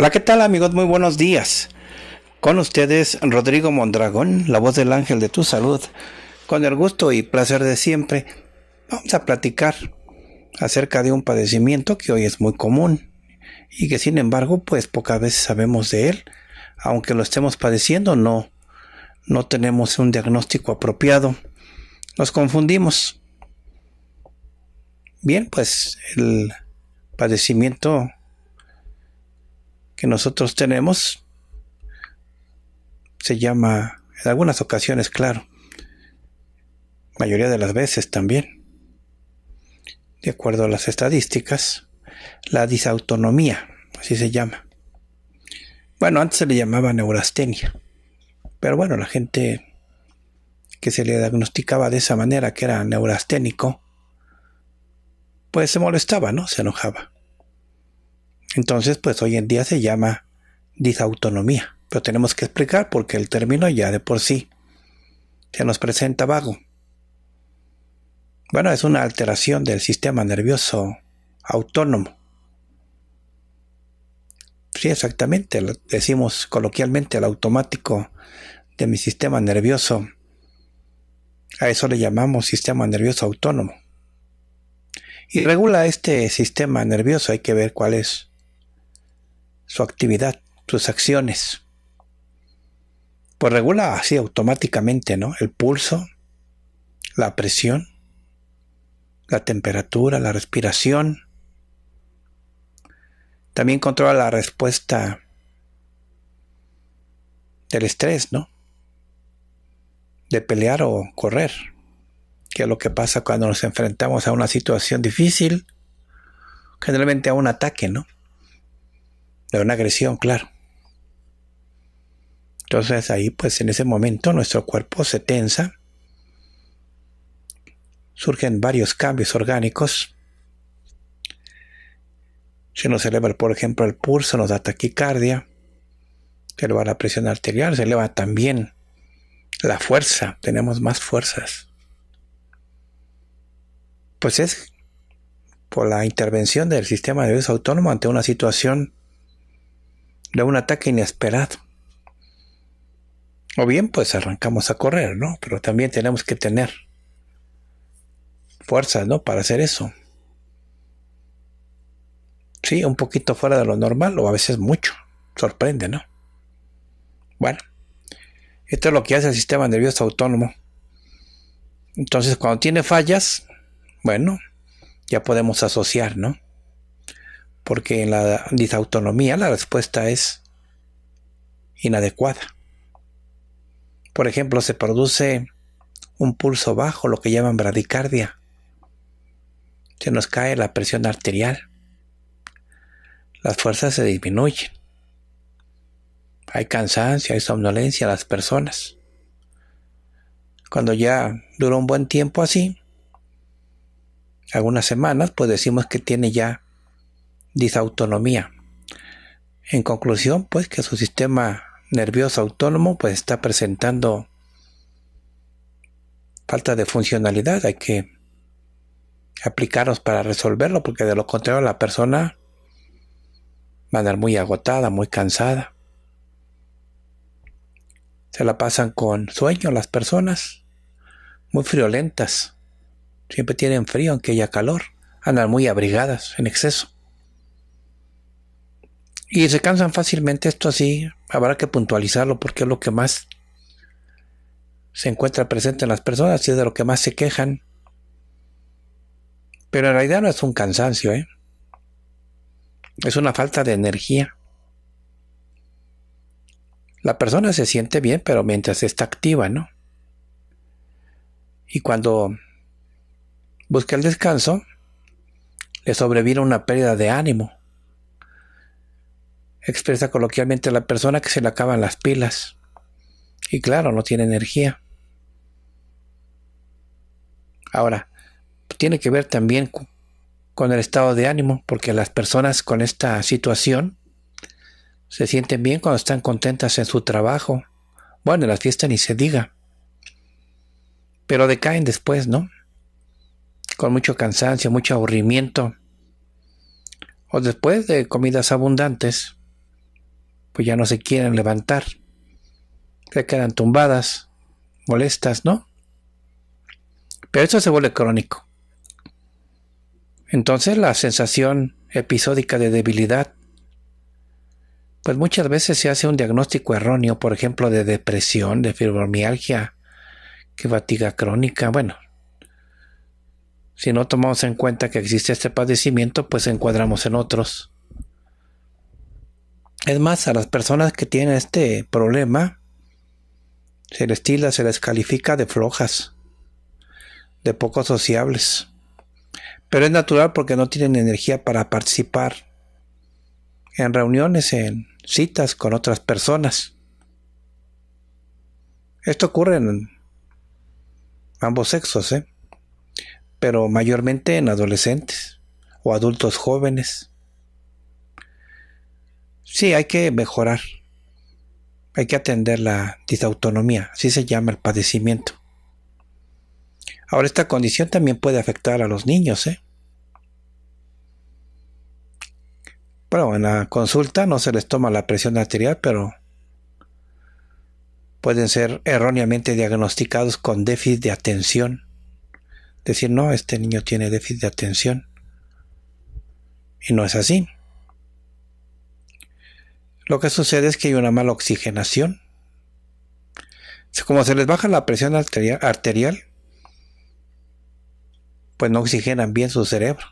Hola, ¿qué tal amigos? Muy buenos días. Con ustedes Rodrigo Mondragón, la voz del ángel de tu salud. Con el gusto y placer de siempre, vamos a platicar acerca de un padecimiento que hoy es muy común y que sin embargo pues pocas veces sabemos de él. Aunque lo estemos padeciendo, no, no tenemos un diagnóstico apropiado. Nos confundimos. Bien, pues el padecimiento que nosotros tenemos se llama, en algunas ocasiones, claro, mayoría de las veces también, de acuerdo a las estadísticas, la disautonomía, así se llama. Bueno, antes se le llamaba neurastenia, pero bueno, la gente que se le diagnosticaba de esa manera, que era neurasténico, pues se molestaba, ¿no? Se enojaba. Entonces, pues hoy en día se llama disautonomía, pero tenemos que explicar porque el término ya de por sí se nos presenta vago. Bueno, es una alteración del sistema nervioso autónomo. Sí, exactamente, decimos coloquialmente el automático de mi sistema nervioso. A eso le llamamos sistema nervioso autónomo. Y regula este sistema nervioso, hay que ver cuál es su actividad, sus acciones. Pues regula así automáticamente, ¿no? El pulso, la presión, la temperatura, la respiración. También controla la respuesta del estrés, ¿no? De pelear o correr, que es lo que pasa cuando nos enfrentamos a una situación difícil, generalmente a un ataque, ¿no? de una agresión, claro. Entonces ahí pues en ese momento nuestro cuerpo se tensa, surgen varios cambios orgánicos. Se nos eleva, por ejemplo, el pulso, nos da taquicardia, se eleva la presión arterial, se eleva también la fuerza, tenemos más fuerzas. Pues es por la intervención del sistema nervioso autónomo ante una situación de un ataque inesperado. O bien, pues arrancamos a correr, ¿no? Pero también tenemos que tener fuerzas, ¿no? Para hacer eso. Sí, un poquito fuera de lo normal o a veces mucho. Sorprende, ¿no? Bueno, esto es lo que hace el sistema nervioso autónomo. Entonces, cuando tiene fallas, bueno, ya podemos asociar, ¿no? Porque en la disautonomía la respuesta es inadecuada. Por ejemplo, se produce un pulso bajo, lo que llaman bradicardia. Se nos cae la presión arterial. Las fuerzas se disminuyen. Hay cansancio, hay somnolencia en las personas. Cuando ya dura un buen tiempo así, algunas semanas, pues decimos que tiene ya disautonomía. En conclusión, pues que su sistema nervioso autónomo pues está presentando falta de funcionalidad, hay que aplicarnos para resolverlo, porque de lo contrario la persona va a andar muy agotada, muy cansada. Se la pasan con sueño las personas, muy friolentas, siempre tienen frío aunque haya calor, andan muy abrigadas en exceso. Y se cansan fácilmente, esto así, habrá que puntualizarlo porque es lo que más se encuentra presente en las personas y es de lo que más se quejan. Pero en realidad no es un cansancio, ¿eh? es una falta de energía. La persona se siente bien, pero mientras está activa, ¿no? Y cuando busca el descanso, le sobreviene una pérdida de ánimo expresa coloquialmente la persona que se le acaban las pilas. Y claro, no tiene energía. Ahora, tiene que ver también con el estado de ánimo, porque las personas con esta situación se sienten bien cuando están contentas en su trabajo. Bueno, en las fiestas ni se diga. Pero decaen después, ¿no? Con mucho cansancio, mucho aburrimiento. O después de comidas abundantes, pues ya no se quieren levantar. Se quedan tumbadas, molestas, ¿no? Pero eso se vuelve crónico. Entonces la sensación episódica de debilidad, pues muchas veces se hace un diagnóstico erróneo, por ejemplo, de depresión, de fibromialgia, que fatiga crónica, bueno. Si no tomamos en cuenta que existe este padecimiento, pues encuadramos en otros. Es más, a las personas que tienen este problema, se les tilda, se les califica de flojas, de poco sociables. Pero es natural porque no tienen energía para participar en reuniones, en citas con otras personas. Esto ocurre en ambos sexos, ¿eh? pero mayormente en adolescentes o adultos jóvenes. Sí, hay que mejorar. Hay que atender la disautonomía, así se llama el padecimiento. Ahora, esta condición también puede afectar a los niños. ¿eh? Bueno, en la consulta no se les toma la presión arterial, pero pueden ser erróneamente diagnosticados con déficit de atención. Decir, no, este niño tiene déficit de atención. Y no es así. Lo que sucede es que hay una mala oxigenación. Como se les baja la presión arterial, pues no oxigenan bien su cerebro.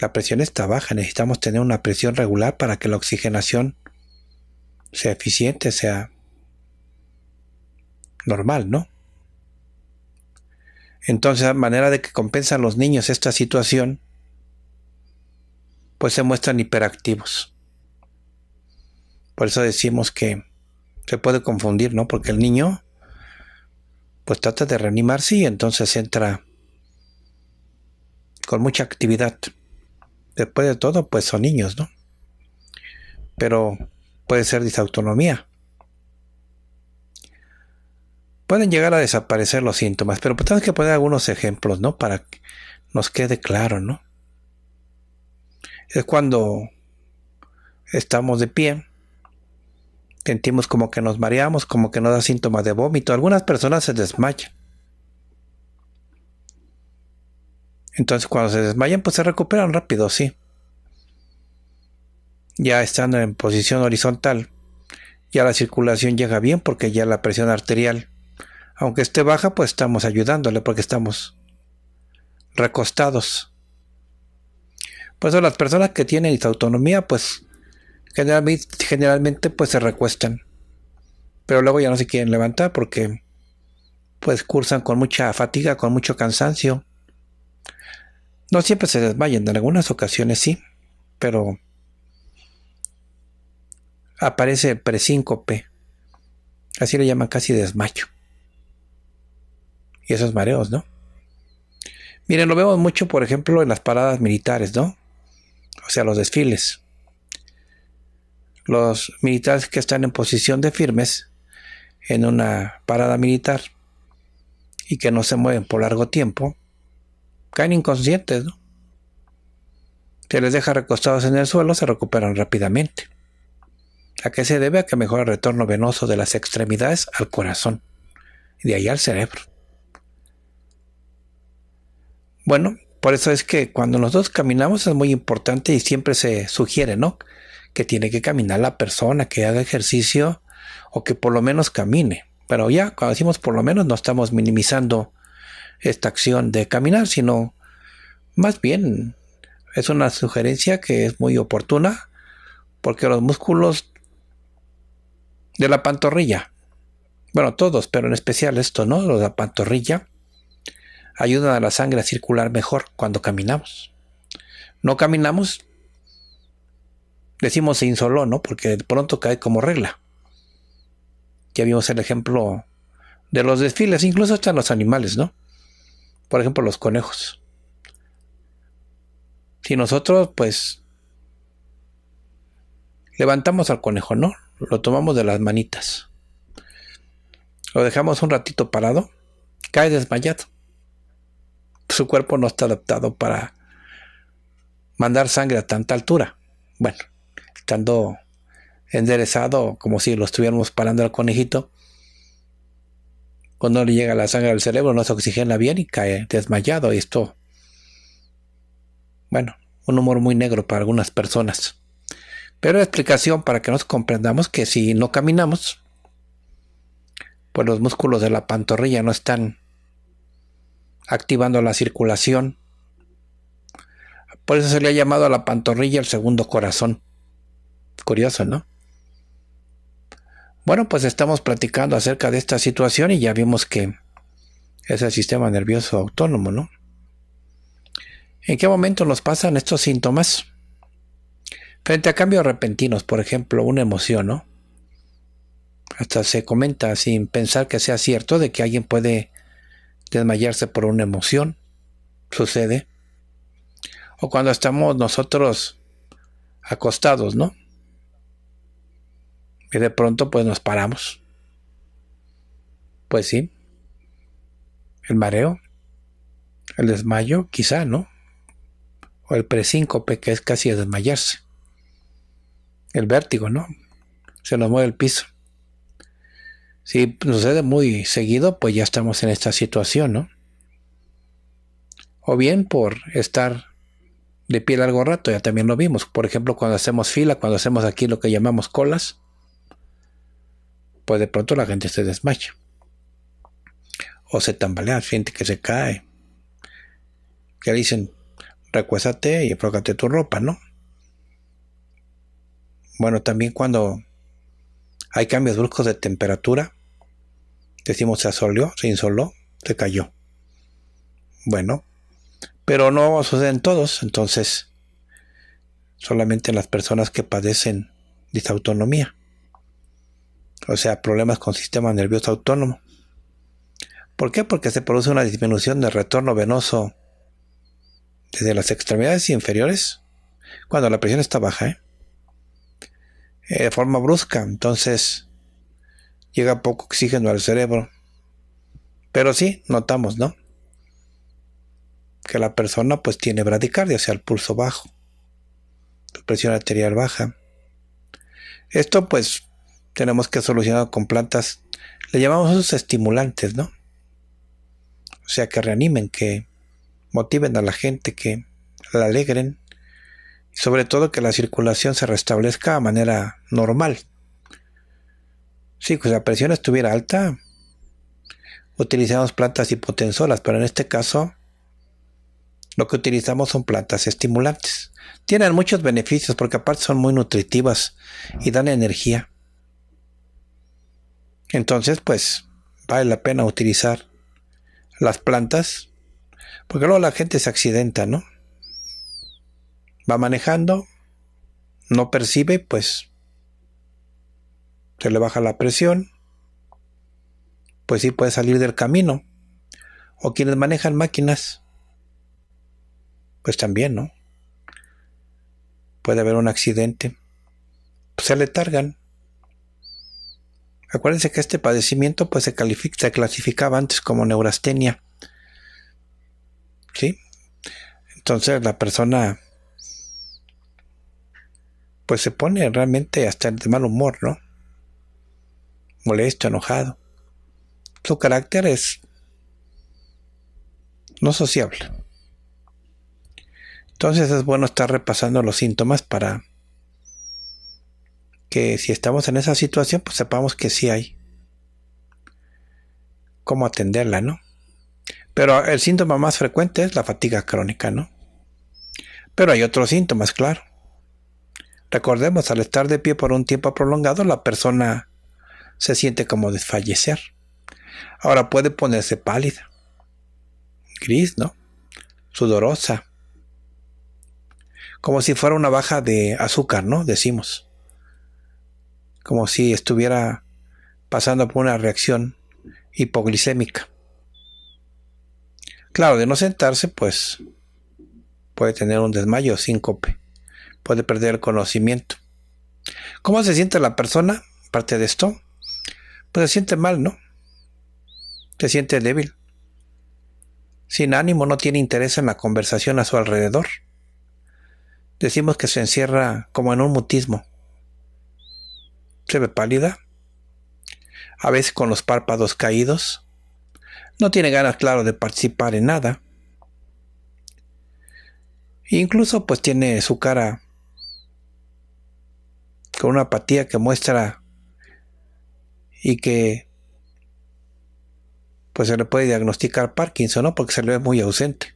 La presión está baja, necesitamos tener una presión regular para que la oxigenación sea eficiente, sea normal, ¿no? Entonces, la manera de que compensan los niños esta situación, pues se muestran hiperactivos. Por eso decimos que se puede confundir, ¿no? Porque el niño, pues trata de reanimarse y entonces entra con mucha actividad. Después de todo, pues son niños, ¿no? Pero puede ser disautonomía. Pueden llegar a desaparecer los síntomas, pero pues, tenemos que poner algunos ejemplos, ¿no? Para que nos quede claro, ¿no? Es cuando estamos de pie sentimos como que nos mareamos, como que nos da síntomas de vómito. Algunas personas se desmayan. Entonces cuando se desmayan, pues se recuperan rápido, sí. Ya están en posición horizontal. Ya la circulación llega bien porque ya la presión arterial, aunque esté baja, pues estamos ayudándole porque estamos recostados. Por eso las personas que tienen autonomía, pues generalmente, pues se recuestan. Pero luego ya no se quieren levantar porque pues cursan con mucha fatiga, con mucho cansancio. No siempre se desmayan, en algunas ocasiones sí, pero aparece el presíncope. Así le llaman casi desmayo. Y esos mareos, ¿no? Miren, lo vemos mucho, por ejemplo, en las paradas militares, ¿no? O sea, los desfiles los militares que están en posición de firmes en una parada militar y que no se mueven por largo tiempo, caen inconscientes, Se les deja recostados en el suelo, se recuperan rápidamente. ¿A qué se debe? A que mejora el retorno venoso de las extremidades al corazón y de ahí al cerebro. Bueno, por eso es que cuando nosotros caminamos es muy importante y siempre se sugiere, ¿no? que tiene que caminar la persona, que haga ejercicio o que por lo menos camine. Pero ya, cuando decimos por lo menos, no estamos minimizando esta acción de caminar, sino más bien es una sugerencia que es muy oportuna porque los músculos de la pantorrilla, bueno, todos, pero en especial esto, ¿no? Los de la pantorrilla ayudan a la sangre a circular mejor cuando caminamos. No caminamos decimos se insoló, ¿no? Porque de pronto cae como regla. Ya vimos el ejemplo de los desfiles, incluso están los animales, ¿no? Por ejemplo, los conejos. Si nosotros, pues, levantamos al conejo, ¿no? Lo tomamos de las manitas. Lo dejamos un ratito parado, cae desmayado. Su cuerpo no está adaptado para mandar sangre a tanta altura. Bueno, estando enderezado, como si lo estuviéramos parando al conejito. Cuando le llega la sangre al cerebro, no se oxigena bien y cae desmayado. Y esto, bueno, un humor muy negro para algunas personas. Pero la explicación para que nos comprendamos que si no caminamos, pues los músculos de la pantorrilla no están activando la circulación. Por eso se le ha llamado a la pantorrilla el segundo corazón. Curioso, ¿no? Bueno, pues estamos platicando acerca de esta situación y ya vimos que es el sistema nervioso autónomo, ¿no? ¿En qué momento nos pasan estos síntomas? Frente a cambios repentinos, por ejemplo, una emoción, ¿no? Hasta se comenta, sin pensar que sea cierto, de que alguien puede desmayarse por una emoción. Sucede. O cuando estamos nosotros acostados, ¿no? Y de pronto pues nos paramos. Pues sí, el mareo, el desmayo, quizá, ¿no? O el presíncope, que es casi desmayarse. El vértigo, ¿no? Se nos mueve el piso. Si sucede muy seguido, pues ya estamos en esta situación, ¿no? O bien por estar de pie largo rato, ya también lo vimos. Por ejemplo, cuando hacemos fila, cuando hacemos aquí lo que llamamos colas, pues de pronto la gente se desmaya. O se tambalea, siente que se cae. Que le dicen, recuéstate y aflócate tu ropa, ¿no? Bueno, también cuando hay cambios bruscos de temperatura, decimos se asoleó, se insoló, se cayó. Bueno, pero no sucede en todos, entonces solamente en las personas que padecen disautonomía o sea, problemas con sistema nervioso autónomo. ¿Por qué? Porque se produce una disminución del retorno venoso desde las extremidades inferiores cuando la presión está baja, ¿eh? eh de forma brusca. Entonces, llega poco oxígeno al cerebro. Pero sí, notamos, ¿no? Que la persona pues tiene bradicardia, o sea, el pulso bajo, presión arterial baja. Esto pues tenemos que solucionar con plantas, le llamamos esos estimulantes, ¿no? O sea, que reanimen, que motiven a la gente, que la alegren, y sobre todo que la circulación se restablezca de manera normal. Si pues la presión estuviera alta, utilizamos plantas hipotensoras, pero en este caso lo que utilizamos son plantas estimulantes. Tienen muchos beneficios porque aparte son muy nutritivas y dan energía. Entonces, pues vale la pena utilizar las plantas, porque luego la gente se accidenta, ¿no? Va manejando, no percibe, pues se le baja la presión, pues sí puede salir del camino. O quienes manejan máquinas, pues también, ¿no? Puede haber un accidente. se le targan. Acuérdense que este padecimiento pues se, clasificaba antes como neurastenia. ¿Sí? Entonces la persona pues se pone realmente hasta de mal humor, ¿no? Molesto, enojado. Su carácter es no sociable. Entonces es bueno estar repasando los síntomas para que si estamos en esa situación, pues sepamos que sí hay cómo atenderla, ¿no? Pero el síntoma más frecuente es la fatiga crónica, ¿no? Pero hay otros síntomas, claro. Recordemos, al estar de pie por un tiempo prolongado, la persona se siente como desfallecer. Ahora puede ponerse pálida, gris, ¿no? Sudorosa. Como si fuera una baja de azúcar, ¿no? Decimos como si estuviera pasando por una reacción hipoglicémica. Claro, de no sentarse, pues puede tener un desmayo, síncope, puede perder el conocimiento. ¿Cómo se siente la persona? Parte de esto, pues se siente mal, ¿no? Se siente débil. Sin ánimo, no tiene interés en la conversación a su alrededor. Decimos que se encierra como en un mutismo se ve pálida, a veces con los párpados caídos, no tiene ganas, claro, de participar en nada. incluso pues tiene su cara con una apatía que muestra y que pues se le puede diagnosticar Parkinson, ¿no? Porque se le ve muy ausente.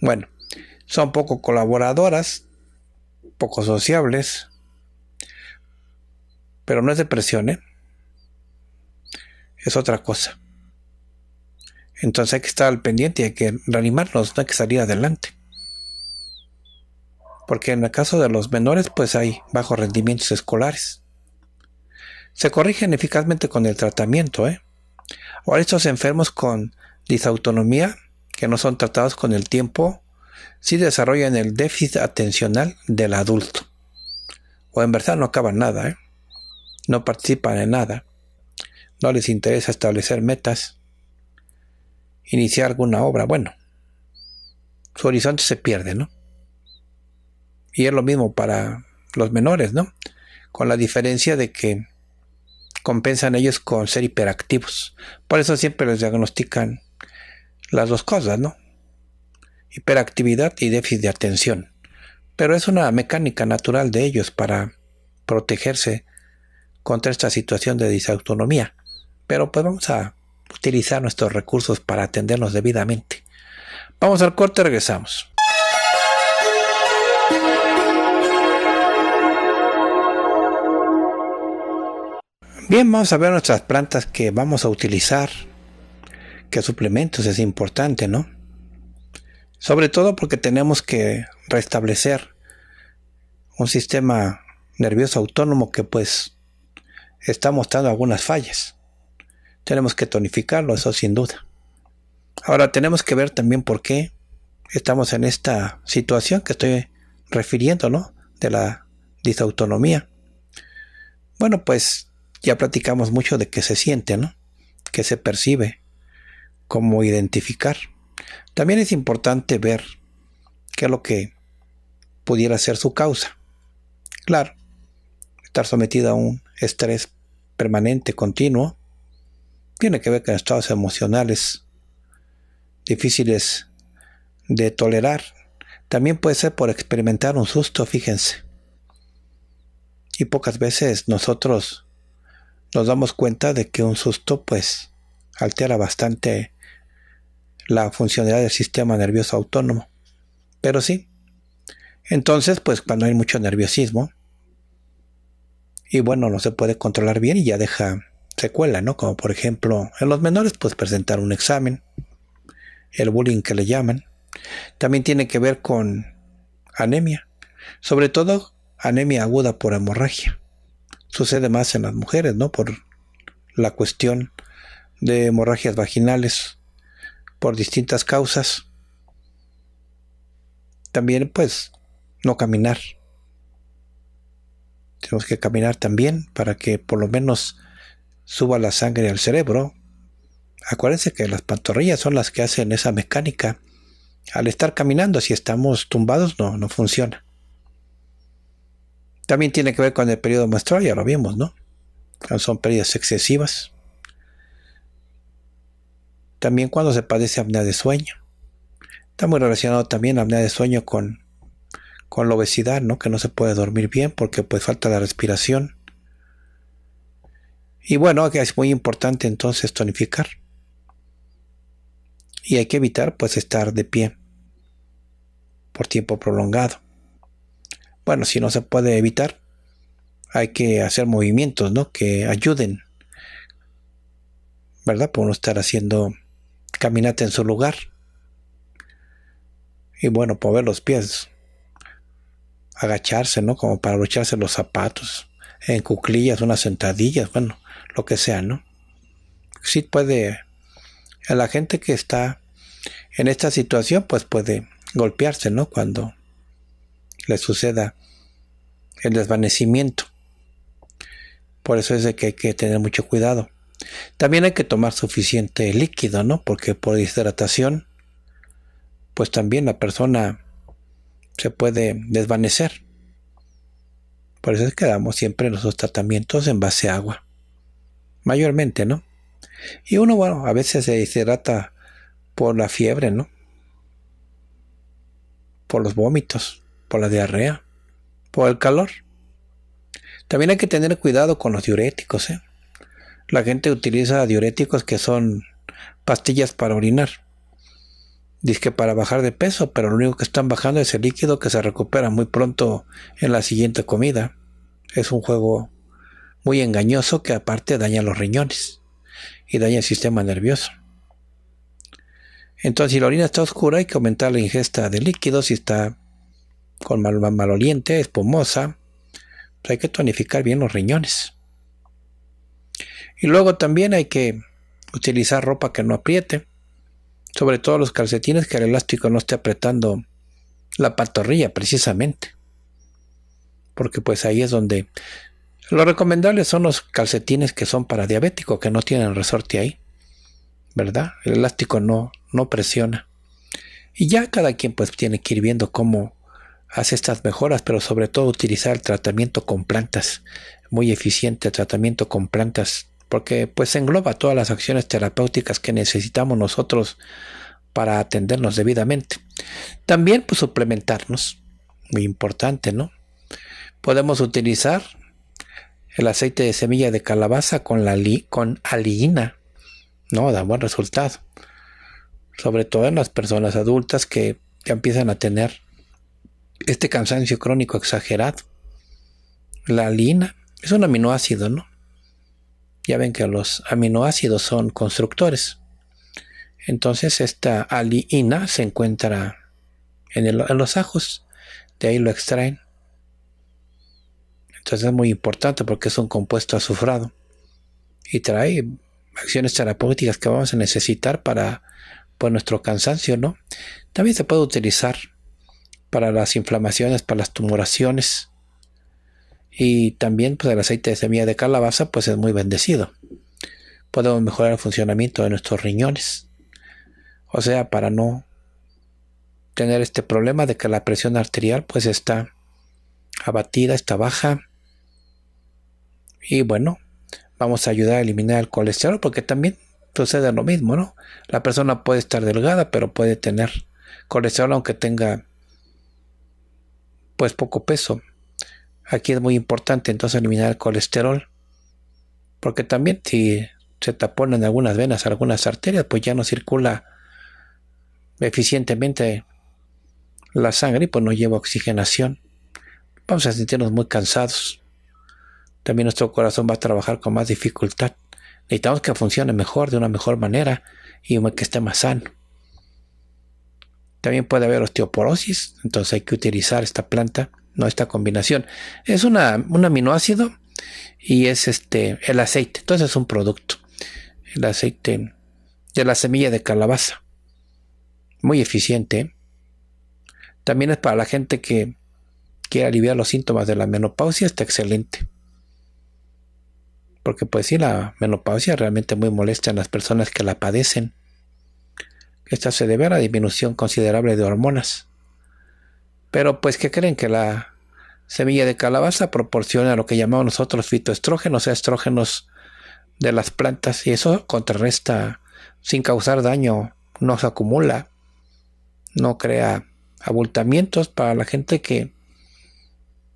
Bueno, son poco colaboradoras, poco sociables, pero no es depresión, ¿eh? Es otra cosa. Entonces hay que estar al pendiente y hay que reanimarnos, no hay que salir adelante. Porque en el caso de los menores, pues hay bajos rendimientos escolares. Se corrigen eficazmente con el tratamiento, ¿eh? O estos enfermos con disautonomía, que no son tratados con el tiempo, sí desarrollan el déficit atencional del adulto. O en verdad no acaban nada, ¿eh? no participan en nada, no les interesa establecer metas, iniciar alguna obra, bueno, su horizonte se pierde, ¿no? Y es lo mismo para los menores, ¿no? Con la diferencia de que compensan ellos con ser hiperactivos. Por eso siempre les diagnostican las dos cosas, ¿no? Hiperactividad y déficit de atención. Pero es una mecánica natural de ellos para protegerse contra esta situación de disautonomía. Pero pues vamos a utilizar nuestros recursos para atendernos debidamente. Vamos al corte, y regresamos. Bien, vamos a ver nuestras plantas que vamos a utilizar, qué suplementos es importante, ¿no? Sobre todo porque tenemos que restablecer un sistema nervioso autónomo que pues está mostrando algunas fallas. Tenemos que tonificarlo, eso sin duda. Ahora tenemos que ver también por qué estamos en esta situación que estoy refiriendo, ¿no? De la disautonomía. Bueno, pues ya platicamos mucho de qué se siente, ¿no? Que se percibe, cómo identificar. También es importante ver qué es lo que pudiera ser su causa. Claro, estar sometido a un estrés permanente, continuo, tiene que ver con estados emocionales difíciles de tolerar. También puede ser por experimentar un susto, fíjense. Y pocas veces nosotros nos damos cuenta de que un susto pues altera bastante la funcionalidad del sistema nervioso autónomo. Pero sí. Entonces, pues cuando hay mucho nerviosismo, y bueno, no se puede controlar bien y ya deja secuela, ¿no? Como por ejemplo, en los menores, pues presentar un examen, el bullying que le llaman. También tiene que ver con anemia, sobre todo anemia aguda por hemorragia. Sucede más en las mujeres, ¿no? Por la cuestión de hemorragias vaginales por distintas causas. También pues no caminar, tenemos que caminar también para que por lo menos suba la sangre al cerebro. Acuérdense que las pantorrillas son las que hacen esa mecánica. Al estar caminando, si estamos tumbados, no, funciona. También tiene que ver con el periodo menstrual, ya lo vimos, ¿no? Son pérdidas excesivas. También cuando se padece apnea de sueño. Está muy relacionado también la apnea de sueño con con la obesidad, ¿no? Que no se puede dormir bien porque pues falta la respiración. Y bueno, que es muy importante entonces tonificar. Y hay que evitar pues estar de pie por tiempo prolongado. Bueno, si no se puede evitar, hay que hacer movimientos, ¿no? Que ayuden, ¿verdad? Por no estar haciendo caminata en su lugar. Y bueno, mover los pies agacharse, ¿no? Como para abrocharse los zapatos, en cuclillas, unas sentadillas, bueno, lo que sea, ¿no? Sí puede, la gente que está en esta situación, pues puede golpearse, ¿no? Cuando le suceda el desvanecimiento. Por eso es de que hay que tener mucho cuidado. También hay que tomar suficiente líquido, ¿no? Porque por deshidratación, pues también la persona se puede desvanecer. Por eso es que damos siempre nuestros tratamientos en base a agua. Mayormente, ¿no? Y uno, bueno, a veces se deshidrata por la fiebre, ¿no? Por los vómitos, por la diarrea, por el calor. También hay que tener cuidado con los diuréticos, ¿eh? La gente utiliza diuréticos que son pastillas para orinar. Dice que para bajar de peso, pero lo único que están bajando es el líquido que se recupera muy pronto en la siguiente comida. Es un juego muy engañoso que aparte daña los riñones y daña el sistema nervioso. Entonces, si la orina está oscura, hay que aumentar la ingesta de líquidos. Si está con mal, maloliente, espumosa, pues hay que tonificar bien los riñones. Y luego también hay que utilizar ropa que no apriete. Sobre todo los calcetines que el elástico no esté apretando la pantorrilla precisamente. Porque pues ahí es donde... Lo recomendable son los calcetines que son para diabéticos, que no tienen resorte ahí. ¿Verdad? El elástico no, no presiona. Y ya cada quien pues tiene que ir viendo cómo hace estas mejoras, pero sobre todo utilizar el tratamiento con plantas. Muy eficiente el tratamiento con plantas porque pues engloba todas las acciones terapéuticas que necesitamos nosotros para atendernos debidamente. También pues suplementarnos, muy importante, ¿no? Podemos utilizar el aceite de semilla de calabaza con la con aliina, ¿no? Da buen resultado. Sobre todo en las personas adultas que empiezan a tener este cansancio crónico exagerado. La aliina es un aminoácido, ¿no? Ya ven que los aminoácidos son constructores. Entonces esta aliina se encuentra en, los ajos, de ahí lo extraen. Entonces es muy importante porque es un compuesto azufrado y trae acciones terapéuticas que vamos a necesitar para pues, nuestro cansancio, ¿no? También se puede utilizar para las inflamaciones, para las tumoraciones, y también pues, el aceite de semilla de calabaza pues, es muy bendecido. Podemos mejorar el funcionamiento de nuestros riñones. O sea, para no tener este problema de que la presión arterial pues está abatida, está baja. Y bueno, vamos a ayudar a eliminar el colesterol porque también sucede lo mismo, ¿no? La persona puede estar delgada, pero puede tener colesterol aunque tenga pues poco peso. Aquí es muy importante entonces eliminar el colesterol, porque también si se en algunas venas, algunas arterias, pues ya no circula eficientemente la sangre y pues no lleva oxigenación. Vamos a sentirnos muy cansados. También nuestro corazón va a trabajar con más dificultad. Necesitamos que funcione mejor, de una mejor manera y que esté más sano. También puede haber osteoporosis, entonces hay que utilizar esta planta no esta combinación. Es un aminoácido y es este el aceite. Entonces es un producto. El aceite de la semilla de calabaza. Muy eficiente. También es para la gente que quiere aliviar los síntomas de la menopausia, está excelente. Porque pues sí, la menopausia realmente muy molesta en las personas que la padecen. Esta se debe a la disminución considerable de hormonas. Pero pues, ¿qué creen? Que la semilla de calabaza proporciona lo que llamamos nosotros fitoestrógenos, o estrógenos de las plantas, y eso contrarresta sin causar daño, no se acumula, no crea abultamientos para la gente que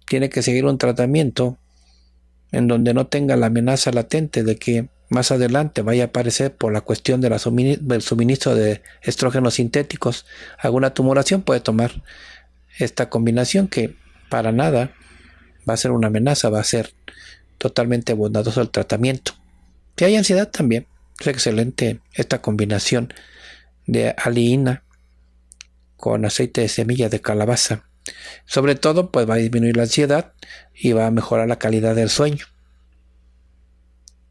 tiene que seguir un tratamiento en donde no tenga la amenaza latente de que más adelante vaya a aparecer por la cuestión del suministro de estrógenos sintéticos alguna tumoración puede tomar esta combinación que para nada va a ser una amenaza, va a ser totalmente bondadoso el tratamiento. Si hay ansiedad también, es excelente esta combinación de aliina con aceite de semilla de calabaza. Sobre todo, pues va a disminuir la ansiedad y va a mejorar la calidad del sueño.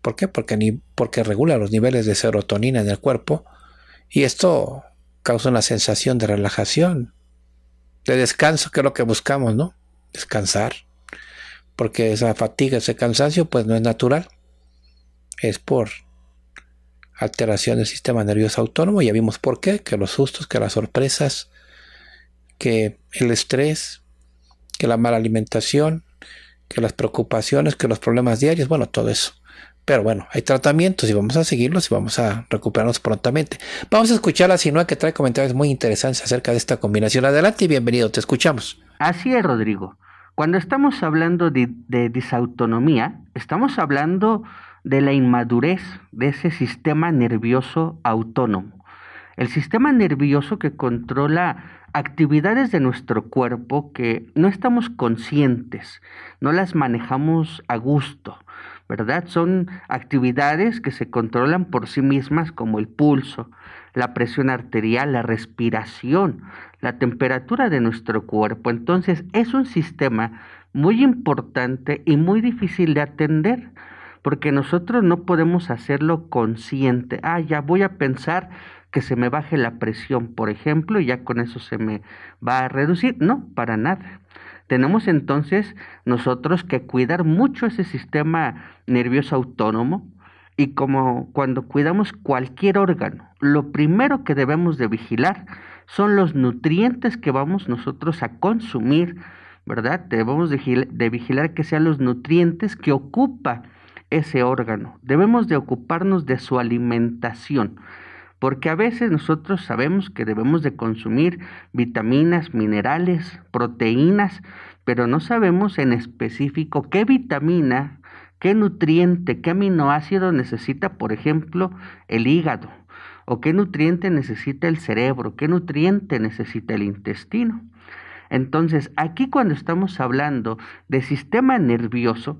¿Por qué? Porque, ni, porque regula los niveles de serotonina en el cuerpo y esto causa una sensación de relajación, de descanso, que es lo que buscamos, ¿no? Descansar. Porque esa fatiga, ese cansancio, pues no es natural. Es por alteración del sistema nervioso autónomo. Ya vimos por qué, que los sustos, que las sorpresas, que el estrés, que la mala alimentación, que las preocupaciones, que los problemas diarios, bueno, todo eso. Pero bueno, hay tratamientos y vamos a seguirlos y vamos a recuperarnos prontamente. Vamos a escuchar a Sinua que trae comentarios muy interesantes acerca de esta combinación. Adelante y bienvenido, te escuchamos. Así es, Rodrigo. Cuando estamos hablando de, de disautonomía, estamos hablando de la inmadurez de ese sistema nervioso autónomo. El sistema nervioso que controla actividades de nuestro cuerpo que no estamos conscientes, no las manejamos a gusto ¿verdad? Son actividades que se controlan por sí mismas como el pulso, la presión arterial, la respiración, la temperatura de nuestro cuerpo. Entonces es un sistema muy importante y muy difícil de atender porque nosotros no podemos hacerlo consciente. Ah, ya voy a pensar que se me baje la presión, por ejemplo, y ya con eso se me va a reducir. No, para nada. Tenemos entonces nosotros que cuidar mucho ese sistema nervioso autónomo y como cuando cuidamos cualquier órgano, lo primero que debemos de vigilar son los nutrientes que vamos nosotros a consumir, ¿verdad? Debemos de, vigilar que sean los nutrientes que ocupa ese órgano. Debemos de ocuparnos de su alimentación porque a veces nosotros sabemos que debemos de consumir vitaminas, minerales, proteínas, pero no sabemos en específico qué vitamina, qué nutriente, qué aminoácido necesita, por ejemplo, el hígado, o qué nutriente necesita el cerebro, qué nutriente necesita el intestino. Entonces, aquí cuando estamos hablando de sistema nervioso,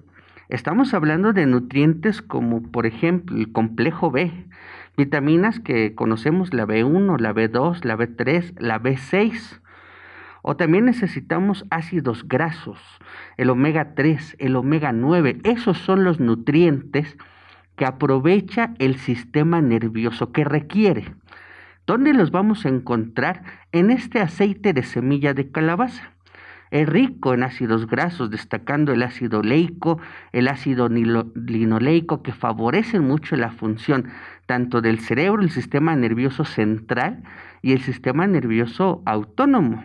estamos hablando de nutrientes como, por ejemplo, el complejo B, Vitaminas que conocemos, la B1, la B2, la B3, la B6. O también necesitamos ácidos grasos, el omega 3, el omega 9. Esos son los nutrientes que aprovecha el sistema nervioso que requiere. ¿Dónde los vamos a encontrar? En este aceite de semilla de calabaza. Es rico en ácidos grasos, destacando el ácido leico, el ácido linoleico, que favorecen mucho la función tanto del cerebro, el sistema nervioso central y el sistema nervioso autónomo.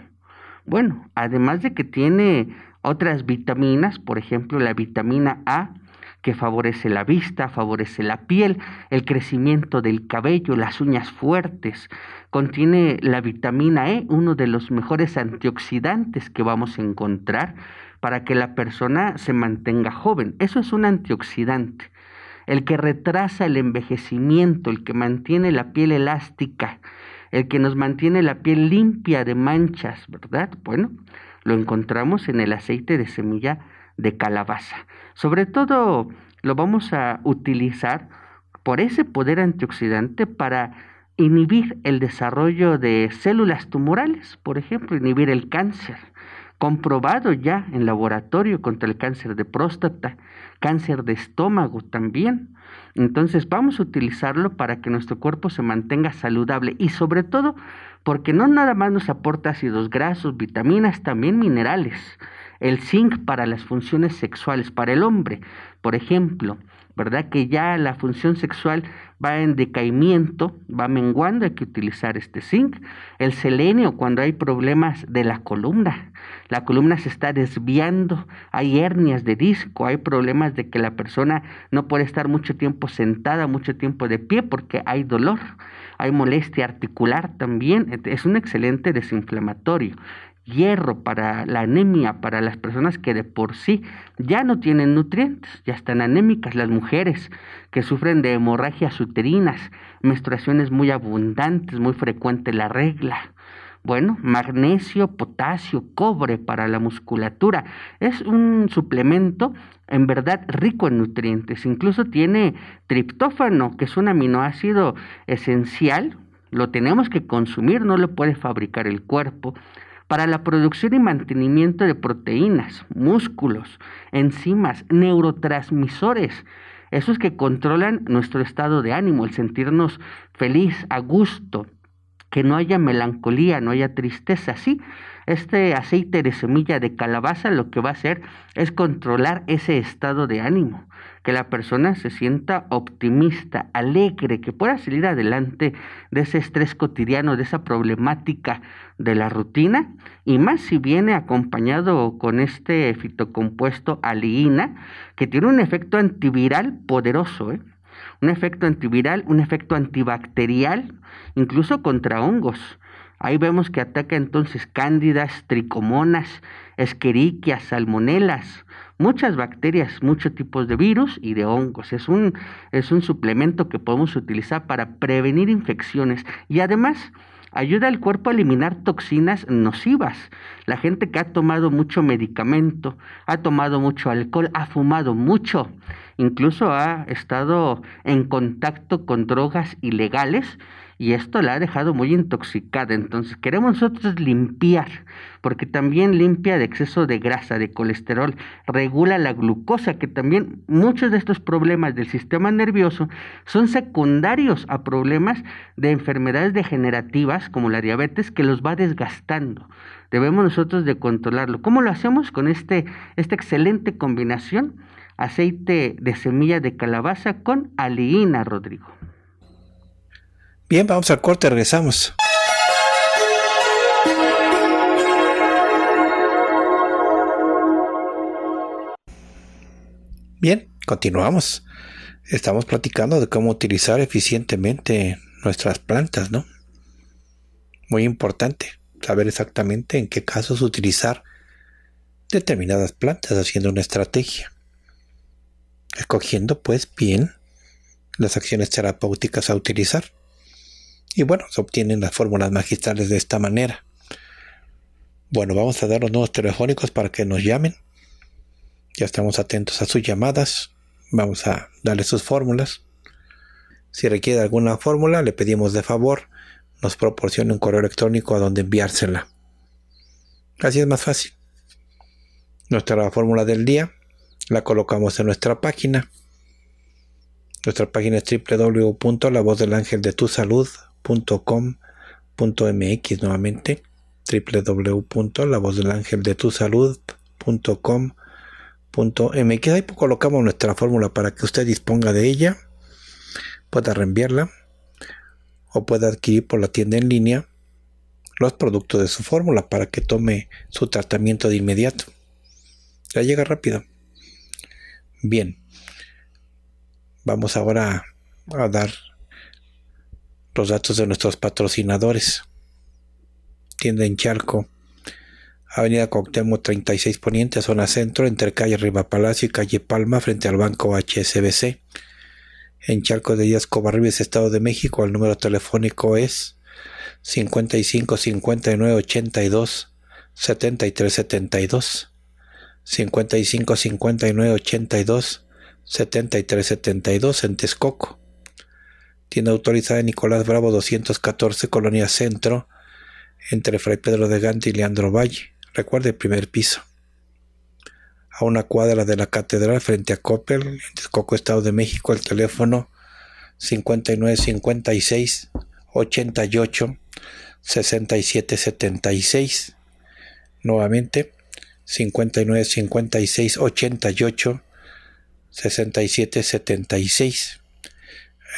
Bueno, además de que tiene otras vitaminas, por ejemplo la vitamina A, que favorece la vista, favorece la piel, el crecimiento del cabello, las uñas fuertes. Contiene la vitamina E, uno de los mejores antioxidantes que vamos a encontrar para que la persona se mantenga joven. Eso es un antioxidante el que retrasa el envejecimiento, el que mantiene la piel elástica, el que nos mantiene la piel limpia de manchas, ¿verdad? Bueno, lo encontramos en el aceite de semilla de calabaza. Sobre todo lo vamos a utilizar por ese poder antioxidante para inhibir el desarrollo de células tumorales, por ejemplo, inhibir el cáncer comprobado ya en laboratorio contra el cáncer de próstata, cáncer de estómago también. Entonces vamos a utilizarlo para que nuestro cuerpo se mantenga saludable y sobre todo porque no nada más nos aporta ácidos grasos, vitaminas, también minerales. El zinc para las funciones sexuales para el hombre, por ejemplo, ¿verdad? Que ya la función sexual va en decaimiento, va menguando, hay que utilizar este zinc. El selenio cuando hay problemas de la columna, la columna se está desviando, hay hernias de disco, hay problemas de que la persona no puede estar mucho tiempo sentada, mucho tiempo de pie porque hay dolor, hay molestia articular también, es un excelente desinflamatorio hierro, para la anemia, para las personas que de por sí ya no tienen nutrientes, ya están anémicas, las mujeres que sufren de hemorragias uterinas, menstruaciones muy abundantes, muy frecuente la regla. Bueno, magnesio, potasio, cobre para la musculatura. Es un suplemento en verdad rico en nutrientes. Incluso tiene triptófano, que es un aminoácido esencial. Lo tenemos que consumir, no lo puede fabricar el cuerpo para la producción y mantenimiento de proteínas, músculos, enzimas, neurotransmisores, esos que controlan nuestro estado de ánimo, el sentirnos feliz, a gusto, que no haya melancolía, no haya tristeza, sí. Este aceite de semilla de calabaza lo que va a hacer es controlar ese estado de ánimo que la persona se sienta optimista, alegre, que pueda salir adelante de ese estrés cotidiano, de esa problemática de la rutina, y más si viene acompañado con este fitocompuesto aliina, que tiene un efecto antiviral poderoso, ¿eh? un efecto antiviral, un efecto antibacterial, incluso contra hongos. Ahí vemos que ataca entonces cándidas, tricomonas, esqueriquias, salmonelas, muchas bacterias, muchos tipos de virus y de hongos. Es un, es un suplemento que podemos utilizar para prevenir infecciones y además ayuda al cuerpo a eliminar toxinas nocivas. La gente que ha tomado mucho medicamento, ha tomado mucho alcohol, ha fumado mucho, incluso ha estado en contacto con drogas ilegales, y esto la ha dejado muy intoxicada. Entonces queremos nosotros limpiar, porque también limpia de exceso de grasa, de colesterol, regula la glucosa, que también muchos de estos problemas del sistema nervioso son secundarios a problemas de enfermedades degenerativas como la diabetes que los va desgastando. Debemos nosotros de controlarlo. ¿Cómo lo hacemos? Con este, esta excelente combinación aceite de semilla de calabaza con aliina, Rodrigo. Bien, vamos al corte, regresamos. Bien, continuamos. Estamos platicando de cómo utilizar eficientemente nuestras plantas, ¿no? Muy importante saber exactamente en qué casos utilizar determinadas plantas haciendo una estrategia. Escogiendo pues bien las acciones terapéuticas a utilizar. Y bueno, se obtienen las fórmulas magistrales de esta manera. Bueno, vamos a dar los números telefónicos para que nos llamen. Ya estamos atentos a sus llamadas. Vamos a darle sus fórmulas. Si requiere alguna fórmula, le pedimos de favor nos proporcione un correo electrónico a donde enviársela. Así es más fácil. Nuestra fórmula del día la colocamos en nuestra página. Nuestra página es salud. Com.mx nuevamente www.lavozdelangeldetusalud.com.mx ahí colocamos nuestra fórmula para que usted disponga de ella pueda reenviarla o pueda adquirir por la tienda en línea los productos de su fórmula para que tome su tratamiento de inmediato. Ya llega rápido. Bien, vamos ahora a dar los datos de nuestros patrocinadores. Tienda en Charco, Avenida Coctemo, 36 Poniente, zona centro, entre calle Riva Palacio y calle Palma, frente al banco HSBC. En Charco de Díaz Cobarribes, Estado de México, el número telefónico es 55 59 82 73 72. 55 59 82 73 72 en Texcoco tienda autorizada de Nicolás Bravo 214 Colonia Centro, entre Fray Pedro de Gante y Leandro Valle. Recuerde el primer piso. A una cuadra de la catedral frente a Coppel, en Texcoco, Estado de México, el teléfono 5956 88 6776. Nuevamente 5956 88 6776.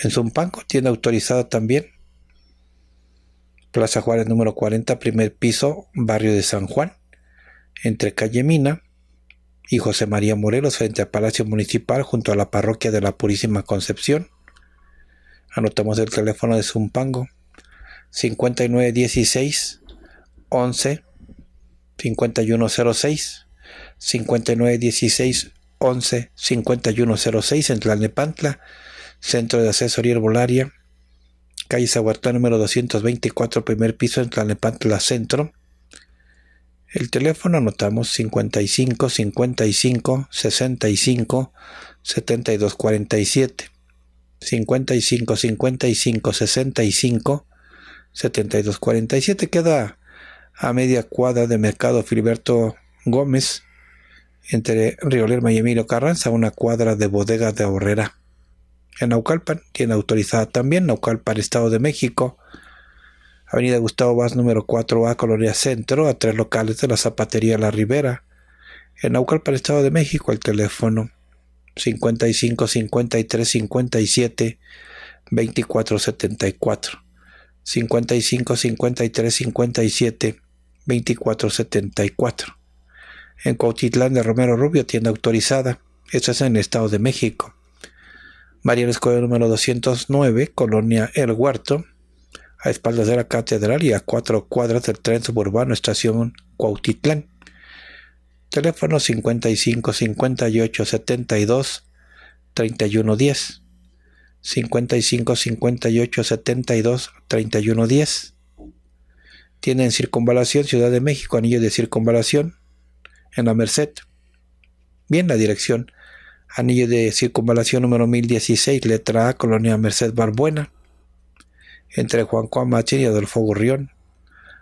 En Zumpango tiene autorizado también Plaza Juárez número 40, primer piso, barrio de San Juan, entre calle Mina y José María Morelos, frente al Palacio Municipal, junto a la parroquia de la Purísima Concepción. Anotamos el teléfono de Zumpango 5916 11 5106 5916 11 5106 en Tlalnepantla Centro de Asesoría Herbolaria, calle Zaguartá número 224, primer piso en Tlalnepantla Centro. El teléfono anotamos 55 55 65 72 47. 55 55 65 72 47 queda a media cuadra de Mercado Filiberto Gómez entre Río Lerma y Emilio Carranza, una cuadra de bodega de Horrera en Naucalpan, tiene autorizada también Naucalpan, Estado de México, Avenida Gustavo Vaz número 4A, Colonia Centro, a tres locales de la Zapatería La Ribera, en Naucalpan, Estado de México, el teléfono 55 53 57 24 74. 55 53 57 24 74. En Cuautitlán de Romero Rubio, tienda autorizada. Esto es en el Estado de México. María Escuela número 209, Colonia El Huerto, a espaldas de la catedral y a cuatro cuadras del tren suburbano Estación Cuautitlán. Teléfono 55 58 72 31 10. 55 58 72 31 10. Tienen circunvalación Ciudad de México, anillo de circunvalación en la Merced. Bien, la dirección Anillo de circunvalación número 1016, letra A, Colonia Merced Barbuena, entre Juan Juan Machín y Adolfo Gurrión,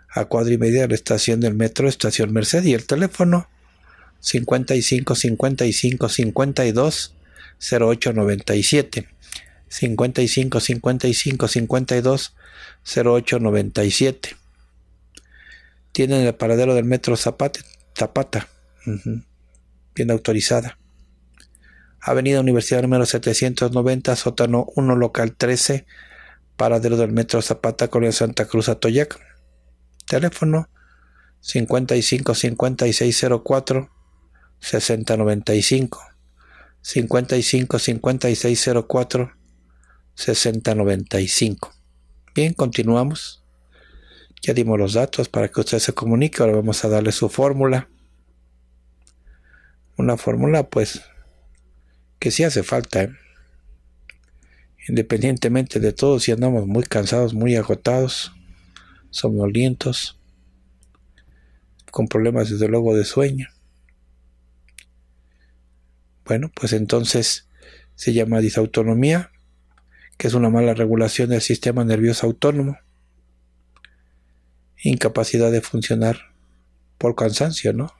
a cuadra y media de la estación del metro, estación Merced, y el teléfono 55 55 52 0897. 55 55 52 0897. Tienen el paradero del metro Zapata. Zapata. Bien autorizada. Avenida Universidad número 790, sótano 1, local 13, paradero del Metro Zapata, Colonia Santa Cruz, Atoyac. Teléfono 55 5604 6095. 55 5604 6095. Bien, continuamos. Ya dimos los datos para que usted se comunique. Ahora vamos a darle su fórmula. Una fórmula, pues, que sí hace falta. ¿eh? Independientemente de todo, si andamos muy cansados, muy agotados, somnolientos, con problemas desde luego de sueño. Bueno, pues entonces se llama disautonomía, que es una mala regulación del sistema nervioso autónomo, incapacidad de funcionar por cansancio, ¿no?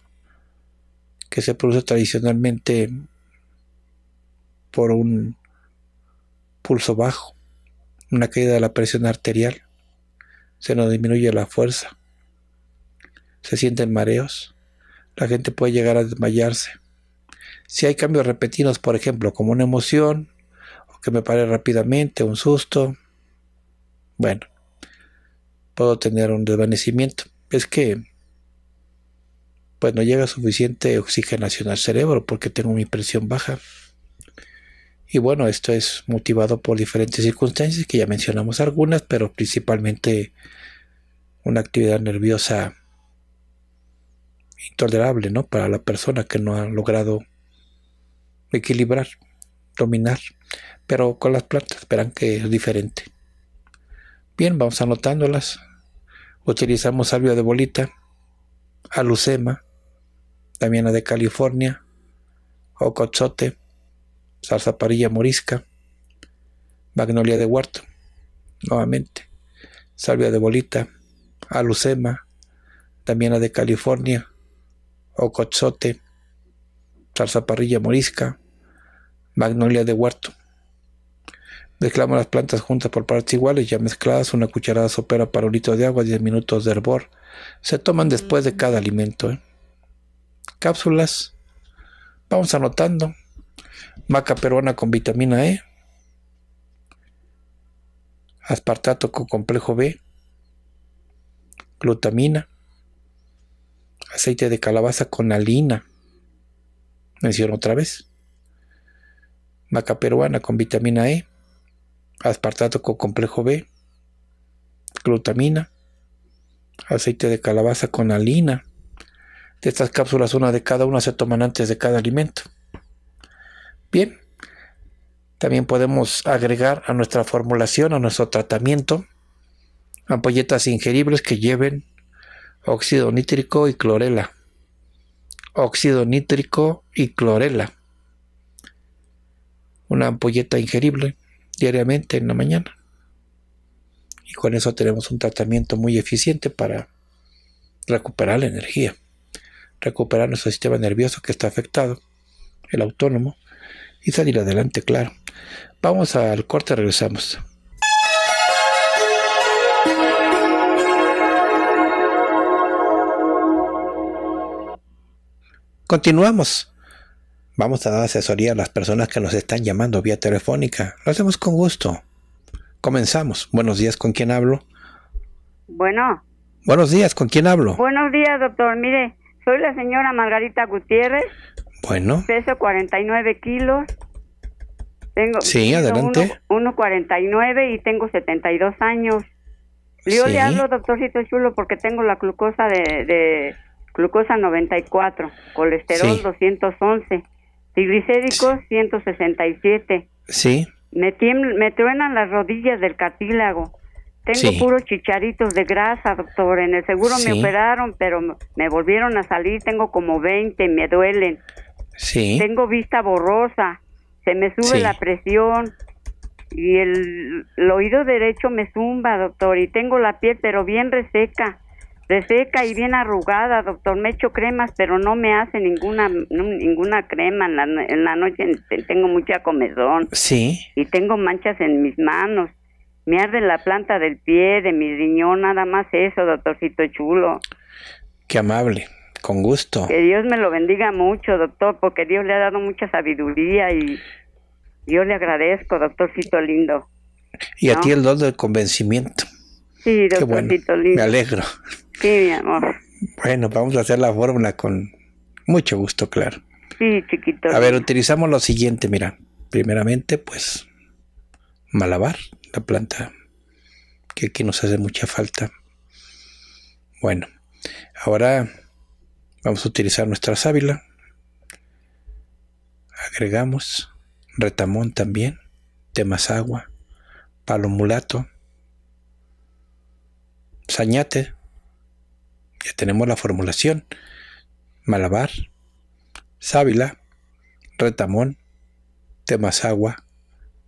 Que se produce tradicionalmente por un pulso bajo, una caída de la presión arterial, se nos disminuye la fuerza, se sienten mareos, la gente puede llegar a desmayarse. Si hay cambios repentinos, por ejemplo, como una emoción, o que me pare rápidamente, un susto, bueno, puedo tener un desvanecimiento. Es que pues no llega suficiente oxigenación al cerebro porque tengo mi presión baja. Y bueno, esto es motivado por diferentes circunstancias que ya mencionamos algunas, pero principalmente una actividad nerviosa intolerable, ¿no? Para la persona que no ha logrado equilibrar, dominar. Pero con las plantas verán que es diferente. Bien, vamos anotándolas. Utilizamos salvia de bolita, alucema, también la de California, o coxote. Salsa parrilla morisca, magnolia de huerto, nuevamente, salvia de bolita, alucema, la de California, salsa parrilla morisca, magnolia de huerto. Mezclamos las plantas juntas por partes iguales, ya mezcladas, una cucharada sopera para un litro de agua, 10 minutos de hervor. Se toman después de mm. cada alimento. ¿eh? Cápsulas. Vamos anotando maca peruana con vitamina E, aspartato con complejo B, glutamina, aceite de calabaza con alina, menciono otra vez, maca peruana con vitamina E, aspartato con complejo B, glutamina, aceite de calabaza con alina. De estas cápsulas, una de cada una se toman antes de cada alimento. Bien, también podemos agregar a nuestra formulación, a nuestro tratamiento, ampolletas ingeribles que lleven óxido nítrico y clorela. Óxido nítrico y clorela. Una ampolleta ingerible diariamente en la mañana. Y con eso tenemos un tratamiento muy eficiente para recuperar la energía, recuperar nuestro sistema nervioso que está afectado, el autónomo, y salir adelante, claro. Vamos al corte, regresamos. Continuamos. Vamos a dar asesoría a las personas que nos están llamando vía telefónica. Lo hacemos con gusto. Comenzamos. Buenos días, ¿con quién hablo? Bueno. Buenos días, ¿con quién hablo? Buenos días, doctor. Mire, soy la señora Margarita Gutiérrez. Peso 49 kilos. Tengo sí, 1,49 y tengo 72 años. Yo le hablo, doctorcito chulo, porque tengo la glucosa de, glucosa 94, colesterol 211, triglicéridos 167. Sí. Me, me truenan las rodillas del cartílago. Tengo puros chicharitos de grasa, doctor. En el seguro me operaron, pero me volvieron a salir. Tengo como 20, me duelen. Sí. Tengo vista borrosa, se me sube la presión y el, oído derecho me zumba, doctor, y tengo la piel pero bien reseca, reseca y bien arrugada, doctor. Me echo cremas, pero no me hace ninguna ninguna crema en la, noche, tengo mucha comedón Sí. Y tengo manchas en mis manos. Me arde la planta del pie, de mi riñón, nada más eso, doctorcito chulo. Qué amable. Con gusto. Que Dios me lo bendiga mucho, doctor, porque Dios le ha dado mucha sabiduría y yo le agradezco, doctorcito lindo. Y a ti el don del convencimiento. Sí, doctorcito bueno, Me alegro. Sí, mi amor. Bueno, vamos a hacer la fórmula con mucho gusto, claro. Sí, chiquito. A ver, utilizamos lo siguiente, mira. Primeramente, pues, malabar, la planta que aquí nos hace mucha falta. Bueno, ahora Vamos a utilizar nuestra sábila. Agregamos retamón también, agua, palo mulato, sañate. Ya tenemos la formulación. Malabar, sábila, retamón, agua,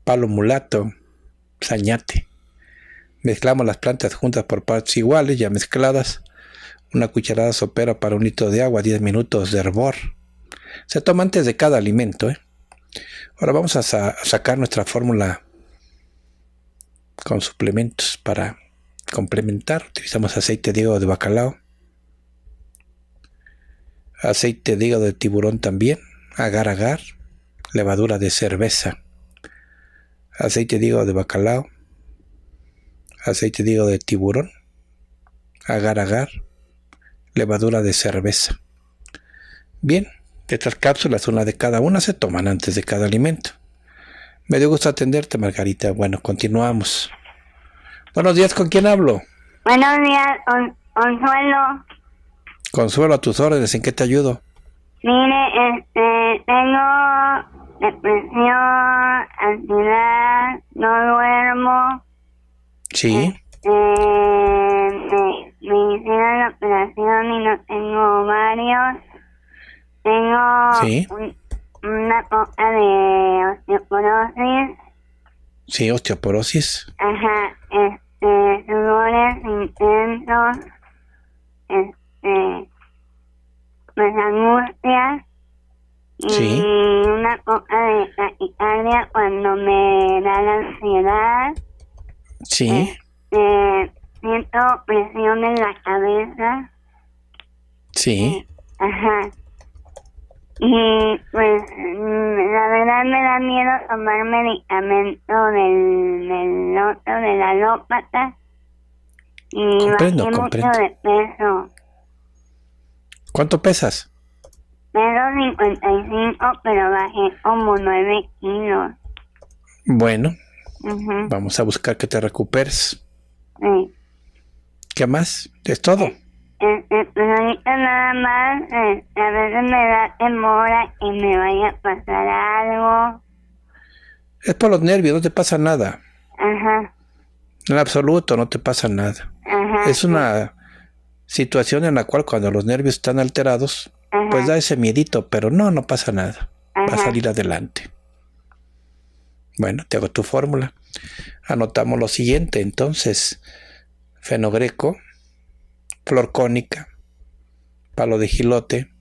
palo mulato, sañate. Mezclamos las plantas juntas por partes iguales, ya mezcladas una cucharada sopera para un litro de agua, 10 minutos de hervor. Se toma antes de cada alimento. ¿eh? Ahora vamos a, sacar nuestra fórmula con suplementos para complementar. Utilizamos aceite de higo de bacalao, aceite de hígado de tiburón también, agar agar, levadura de cerveza, aceite de hígado de bacalao, aceite de hígado de tiburón, agar agar, levadura de cerveza. Bien, estas cápsulas, una de cada una, se toman antes de cada alimento. Me dio gusto atenderte, Margarita. Bueno, continuamos. Buenos días, ¿con quién hablo? Buenos días, Consuelo. Consuelo, a tus órdenes, ¿en qué te ayudo? Mire, este, tengo depresión, ansiedad, no duermo. Sí. Sí. Este, me hicieron la operación y no tengo ovarios. Tengo una poca de osteoporosis. Sí, osteoporosis. Ajá, este, dolores intensos, este, pues angustias. Y una poca de taquicardia cuando me da la ansiedad. Sí. Este, siento presión en la cabeza. Sí. Eh, ajá. Y pues mm, la verdad me da miedo tomar medicamento del, del otro, la alópata. Y bajé Mucho de peso. ¿Cuánto pesas? Peso 55, pero bajé como 9 kilos. Bueno, vamos a buscar que te recuperes. Sí. ¿Qué más? Es todo. Eh, eh, nada más, eh, a veces me da temor me vaya a pasar algo. Es por los nervios, no te pasa nada. Ajá. En absoluto, no te pasa nada. Ajá. Es una situación en la cual cuando los nervios están alterados, pues da ese miedito, pero no, no pasa nada. Va a salir adelante. Bueno, te hago tu fórmula. Anotamos lo siguiente, entonces fenogreco, flor cónica, palo de gilote,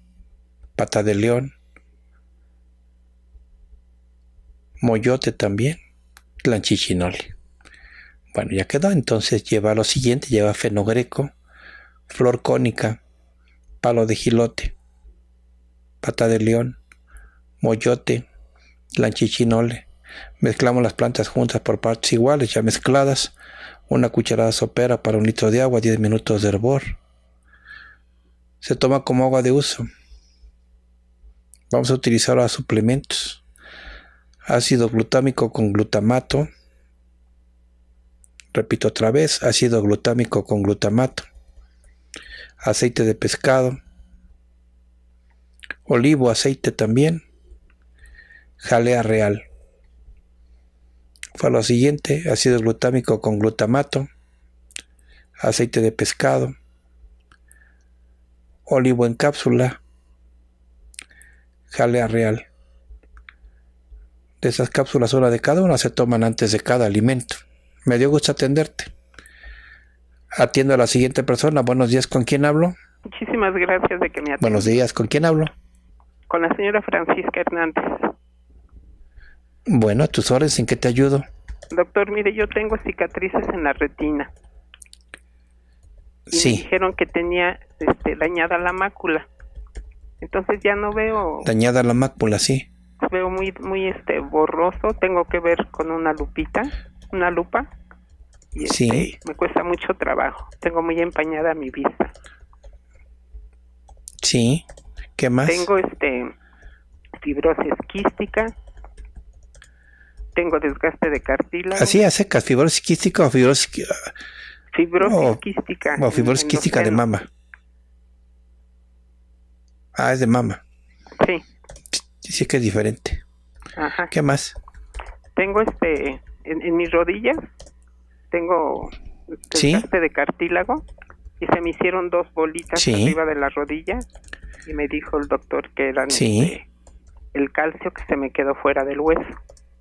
pata de león, moyote también, lanchichinole. Bueno, ya quedó. Entonces lleva lo siguiente, lleva fenogreco, flor cónica, palo de gilote, pata de león, moyote, lanchichinole. Mezclamos las plantas juntas por partes iguales, ya mezcladas una cucharada sopera para un litro de agua, 10 minutos de hervor. Se toma como agua de uso. Vamos a utilizar los suplementos. Ácido glutámico con glutamato. Repito otra vez, ácido glutámico con glutamato. Aceite de pescado. Olivo aceite también. Jalea real fue lo siguiente, ácido glutámico con glutamato, aceite de pescado, olivo en cápsula, jalea real. De esas cápsulas, una de cada una se toman antes de cada alimento. Me dio gusto atenderte. Atiendo a la siguiente persona. Buenos días, ¿con quién hablo? Muchísimas gracias de que me atiendan. Buenos días, ¿con quién hablo? Con la señora Francisca Hernández. Bueno, a tus horas, ¿en qué te ayudo? Doctor, mire, yo tengo cicatrices en la retina. sí. Me dijeron que tenía este, dañada la mácula. Entonces ya no veo. Dañada la mácula, sí. Pues veo muy, muy este, borroso. Tengo que ver con una lupita, una lupa. Y este, sí. me cuesta mucho trabajo. Tengo muy empañada mi vista. Sí. ¿Qué más? Tengo este fibrosis quística tengo desgaste de cartílago. Así hace fibrosis quística o fibrosis, ah? Fibrosquística. O, de mama. Ah, es de mama. Sí. Sí que es diferente. Ajá. ¿Qué más? Tengo este, en, mis rodillas, tengo desgaste de cartílago y se me hicieron dos bolitas arriba de la rodilla y me dijo el doctor que era este, el calcio que se me quedó fuera del hueso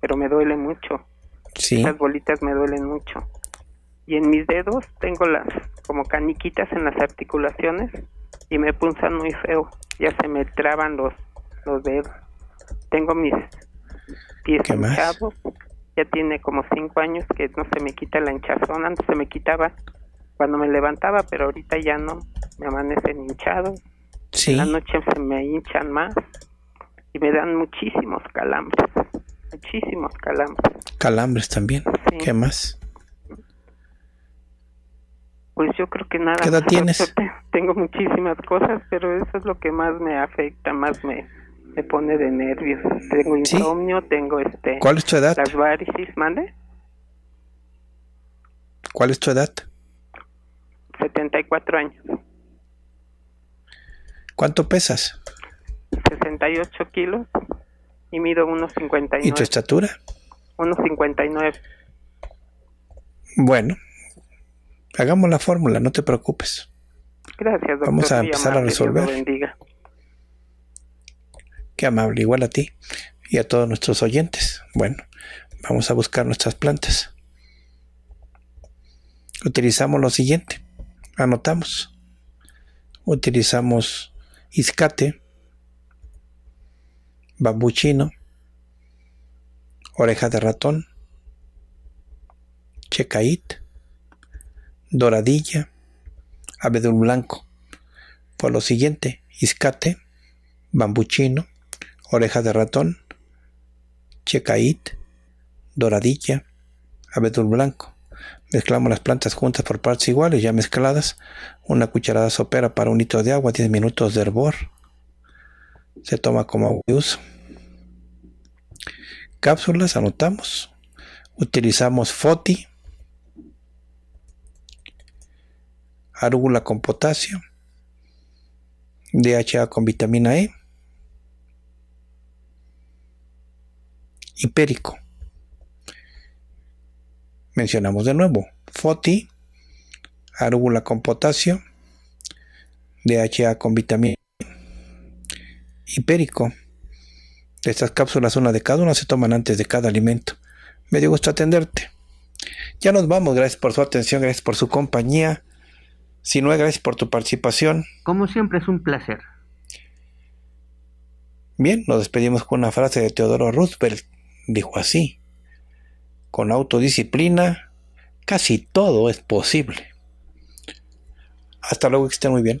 pero me duele mucho. las bolitas me duelen mucho. Y en mis dedos tengo las como caniquitas en las articulaciones y me punzan muy feo. Ya se me traban los, los dedos. Tengo mis pies hinchados. Ya tiene como cinco años que no se me quita la hinchazón. Antes se me quitaba cuando me levantaba, pero ahorita ya no. Me amanecen hinchados. Sí. En la noche se me hinchan más y me dan muchísimos calambres. Muchísimos calambres. Calambres también. ¿Qué más? Pues yo creo que nada. ¿Qué edad tienes? Tengo muchísimas cosas, pero eso es lo que más me afecta, más me, me pone de nervios. Tengo insomnio, tengo este. ¿Cuál es tu edad? Las varices, mande. ¿Cuál es tu edad? 74 años. ¿Cuánto pesas? 68 kilos y mido 1,59. ¿Y tu estatura? 1,59. Bueno, hagamos la fórmula, no te preocupes. Gracias, doctor. Vamos a empezar a resolver. Qué amable, igual a ti y a todos nuestros oyentes. Bueno, vamos a buscar nuestras plantas. Utilizamos lo siguiente, anotamos. Utilizamos iscate, bambú oreja de ratón, checaít, doradilla, abedul blanco. Por lo siguiente, iscate, bambuchino, oreja de ratón, checaít, doradilla, abedul blanco. Mezclamos las plantas juntas por partes iguales, ya mezcladas. Una cucharada sopera para un litro de agua, 10 minutos de hervor se toma como uso. Cápsulas, anotamos. Utilizamos FOTI, arúgula con potasio, DHA con vitamina E, hipérico. Mencionamos de nuevo, FOTI, arúgula con potasio, DHA con vitamina e hipérico. estas cápsulas, una de cada una se toman antes de cada alimento. Me dio gusto atenderte. Ya nos vamos, gracias por su atención, gracias por su compañía. Si no, gracias por tu participación. Como siempre, es un placer. Bien, nos despedimos con una frase de Teodoro Roosevelt. Dijo así, con autodisciplina, casi todo es posible. Hasta luego, que estén muy bien.